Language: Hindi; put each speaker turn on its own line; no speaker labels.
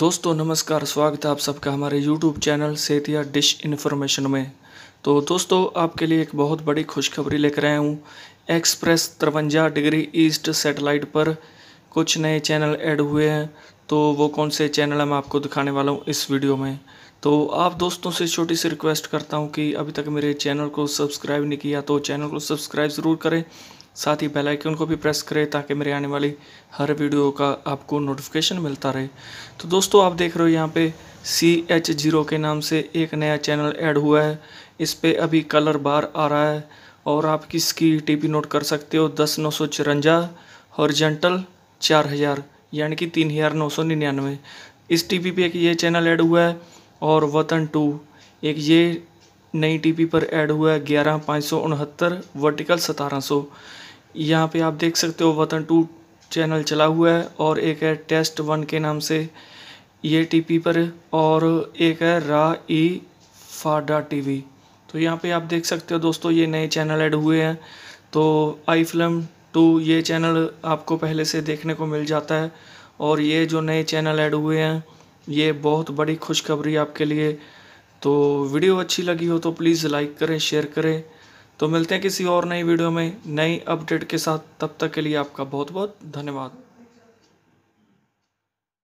दोस्तों नमस्कार स्वागत है आप सबका हमारे YouTube channel Setia dish information में तो दोस्तों आपके लिए एक बहुत बड़ी खुशखबरी लेकर आया हूँ एक्सप्रेस तिरवंजा डिग्री ईस्ट सैटेलाइट पर कुछ नए चैनल ऐड हुए हैं तो वो कौन से चैनल है मैं आपको दिखाने वाला हूँ इस वीडियो में तो आप दोस्तों से छोटी सी रिक्वेस्ट करता हूँ कि अभी तक मेरे चैनल को सब्सक्राइब नहीं किया तो चैनल को सब्सक्राइब ज़रूर करें साथ ही बेल आइकन को भी प्रेस करें ताकि मेरे आने वाली हर वीडियो का आपको नोटिफिकेशन मिलता रहे तो दोस्तों आप देख रहे हो यहाँ पे सी एच जीरो के नाम से एक नया चैनल ऐड हुआ है इस पर अभी कलर बार आ रहा है और आप किसकी टीपी नोट कर सकते हो दस नौ सौ चुरंजा हॉर्जेंटल चार हज़ार यानी कि तीन हज़ार नौ सौ निन्यानवे इस टी पी पे एक ये चैनल ऐड हुआ है और वतन टू एक ये नई टीपी पर ऐड हुआ है ग्यारह पाँच सौ उनहत्तर वर्टिकल सतारह सौ यहाँ पे आप देख सकते हो वतन टू चैनल चला हुआ है और एक है टेस्ट वन के नाम से ये टीपी पर और एक है रा ई फाडा टीवी तो यहाँ पे आप देख सकते हो दोस्तों ये नए चैनल ऐड हुए हैं तो आई फिल्म टू ये चैनल आपको पहले से देखने को मिल जाता है और ये जो नए चैनल ऐड हुए हैं ये बहुत बड़ी खुशखबरी आपके लिए तो वीडियो अच्छी लगी हो तो प्लीज़ लाइक करें शेयर करें तो मिलते हैं किसी और नई वीडियो में नई अपडेट के साथ तब तक के लिए आपका बहुत बहुत धन्यवाद